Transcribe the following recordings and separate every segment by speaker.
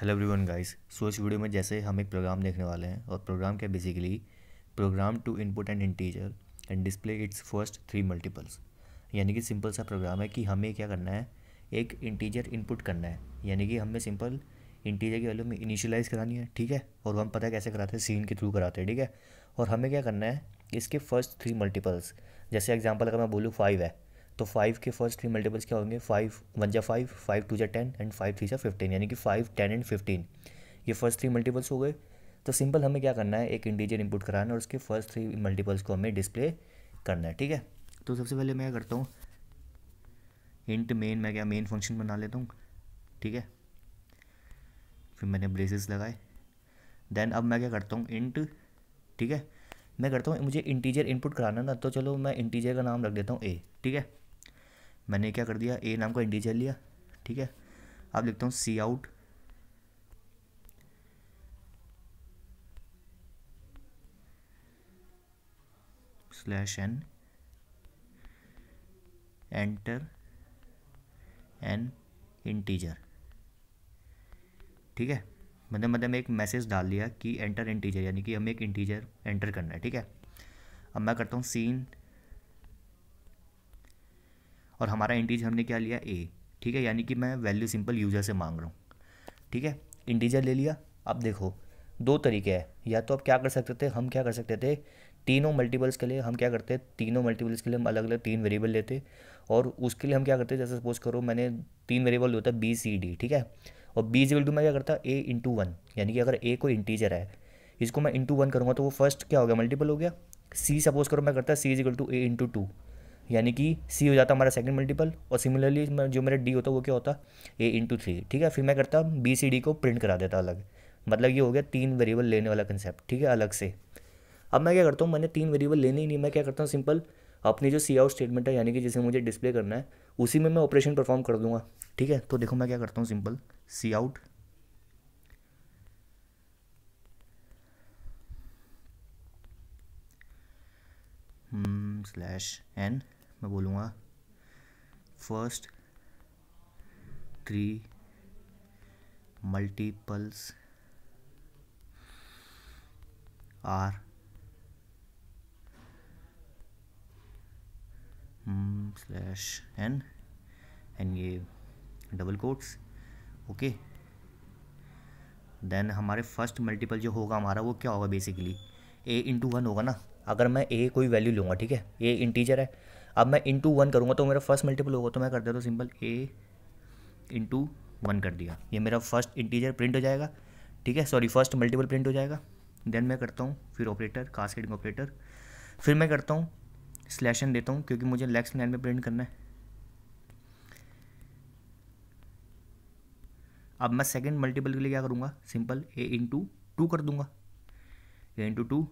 Speaker 1: hello everyone guys so इस video में जैसे हम एक प्रोग्राम देखने वाले हैं और प्रोग्राम क्या basically program to input an integer and display its first three multiples यानी कि सिंपल सा प्रोग्राम है कि हमें क्या करना है एक इंटीजर इनपुट करना है यानी कि हमें सिंपल इंटीजर की वैल्यू में इनिशियलाइज़ करानी है ठीक है और हम पता कैसे कराते हैं सीन के थ्रू कराते हैं ठीक है और हमें क्या करना है इसके फर्स्ट थ्री मल्टीपल्स जैसे एग्जाम्पल अगर मैं बोलूँ फाइव है तो फाइव के फर्स्ट थ्री मल्टीपल्स क्या होंगे फाइव वन जा फाइव फाइव टू जा टेन एंड फाइव थ्री जा फिफ्टीन यानी कि फाइव टेन एंड फिफ्टीन ये फर्स्ट थ्री मल्टीपल्स हो गए तो सिंपल हमें क्या करना है एक इंटीजर इनपुट कराना है और उसके फर्स्ट थ्री मल्टीपल्स को हमें डिस्प्ले करना है ठीक है तो सबसे पहले मैं करता हूँ इंट मेन मैं क्या मेन फंक्शन बना लेता हूँ ठीक है फिर मैंने ब्रेसेस लगाए देन अब मैं क्या करता हूँ इंट ठीक है मैं करता हूँ मुझे इंटीजर इनपुट कराना ना तो चलो मैं इंटीजर का नाम रख देता हूँ ए ठीक है मैंने क्या कर दिया ए नाम का इंटीजर लिया ठीक है अब लिखता हूँ सी out slash n enter an integer ठीक है मतलब मतलब मैं एक मैसेज डाल दिया कि एंटर इंटीजर यानी कि हमें एक इंटीजर एंटर करना है ठीक है अब मैं करता हूँ सीन और हमारा इंटीजर हमने क्या लिया ए ठीक है यानी कि मैं वैल्यू सिंपल यूजर से मांग रहा हूँ ठीक है इंटीजर ले लिया अब देखो दो तरीके हैं या तो आप क्या कर सकते थे हम क्या कर सकते थे तीनों मल्टीपल्स के लिए हम क्या करते तीनों मल्टीपल्स के लिए हम अलग अलग तीन वेरिएबल लेते और उसके लिए हम क्या करते जैसे सपोज करो मैंने तीन वेरिएबल होता है बी सी डी ठीक है और बी इज टू मैं क्या करता ए इंटू वन यानी कि अगर ए कोई इंटीजर है इसको मैं इंटू वन करूँगा तो वो फर्स्ट क्या हो गया मल्टीपल हो गया सी सपोज करो मैं करता C is two A into two यानी कि सी हो जाता हमारा सेकंड मल्टीपल और सिमिलरली जो मेरा डी होता वो क्या होता ए इंटू थ्री ठीक है फिर मैं करता बी सी डी को प्रिंट करा देता अलग मतलब ये हो गया तीन वेरिएबल लेने वाला कंसेप्ट ठीक है अलग से अब मैं क्या करता हूँ मैंने तीन वेरिएबल लेने ही नहीं मैं क्या करता हूँ सिंपल अपनी जो सी आउट स्टेटमेंट है यानी कि जिसे मुझे डिस्प्ले करना है उसी में मैं ऑपरेशन परफॉर्म कर दूंगा ठीक है तो देखो मैं क्या करता हूँ simple c out slash n मैं बोलूँगा first three multiples are slash n and ये डबल कोट्स ओके देन हमारे फर्स्ट मल्टीपल जो होगा हमारा वो क्या होगा बेसिकली ए इंटू वन होगा ना अगर मैं ए कोई वैल्यू लूँगा ठीक है ए इंटीजर है अब मैं इंटू वन करूँगा तो मेरा फर्स्ट मल्टीपल होगा तो मैं कर देता हूँ सिंपल ए इंटू वन कर दिया ये मेरा फर्स्ट इंटीजर प्रिंट हो जाएगा ठीक है सॉरी फर्स्ट मल्टीपल प्रिंट हो जाएगा देन मैं करता हूँ फिर ऑपरेटर कास्केडिंग ऑपरेटर फिर मैं करता हूँ स्लेशन देता हूँ क्योंकि मुझे लेक्स लाइन में प्रिंट करना है अब मैं सेकेंड मल्टीपल के लिए क्या करूँगा सिंपल ए इंटू टू कर दूंगा a into two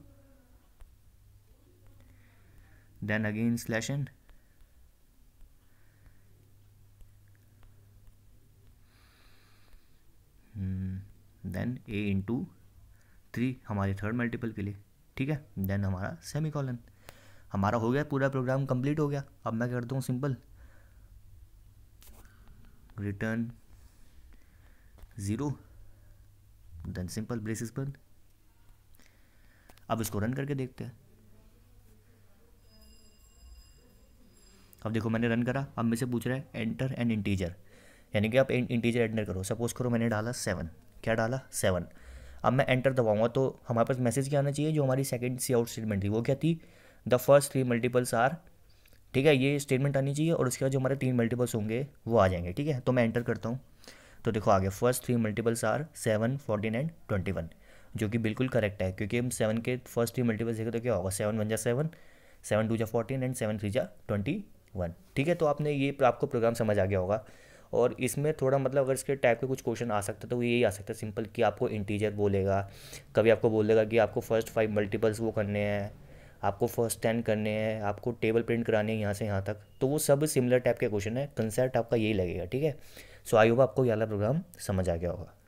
Speaker 1: then again slash n then a into three हमारे थर्ड मल्टीपल के लिए ठीक है देन हमारा सेमी कॉलन हमारा हो गया पूरा प्रोग्राम कंप्लीट हो गया अब मैं करता हूँ simple return zero then simple braces पर अब इसको रन करके देखते हैं तो अब देखो मैंने रन करा अब मेरे से पूछ रहा है एंटर एन इंटीजर यानी कि आप इंटीजर एंटर करो सपोज़ करो मैंने डाला सेवन क्या डाला सेवन अब मैं एंटर दबाऊंगा तो हमारे पास मैसेज क्या आना चाहिए जो हमारी सेकंड सी आउट स्टेटमेंट थी वो क्या थी the first three multiples are ठीक है ये स्टेटमेंट आनी चाहिए और उसके बाद जो हमारे तीन मल्टीपल्स होंगे वो आ जाएंगे ठीक है तो मैं एंटर करता हूँ तो देखो आगे first three multiples are seven fourteen and twenty one जो कि बिल्कुल करेक्ट है क्योंकि हम सेवन के फर्स्ट थ्री मल्टीपल्स देखें तो क्या होगा सेवन वन जा सेवन सेवन टू जा फोर्टीन एंड सेवन थ्री जा ट्वेंटी वन ठीक है तो आपने ये आपको प्रोग्राम समझ आ गया होगा और इसमें थोड़ा मतलब अगर इसके टाइप के कुछ क्वेश्चन आ सकता तो यही आ सकता है सिंपल कि आपको इंटीजर बोलेगा कभी आपको बोलेगा कि आपको फर्स्ट फाइव मल्टीपल्स वो करने हैं आपको फर्स्ट टेन करने हैं आपको टेबल प्रिंट कराने हैं यहाँ से यहाँ तक तो वो सब सिमिलर टाइप के क्वेश्चन है कंसेप्ट आपका यही लगेगा ठीक है सो आई होप आपको ये वाला प्रोग्राम समझ आ गया होगा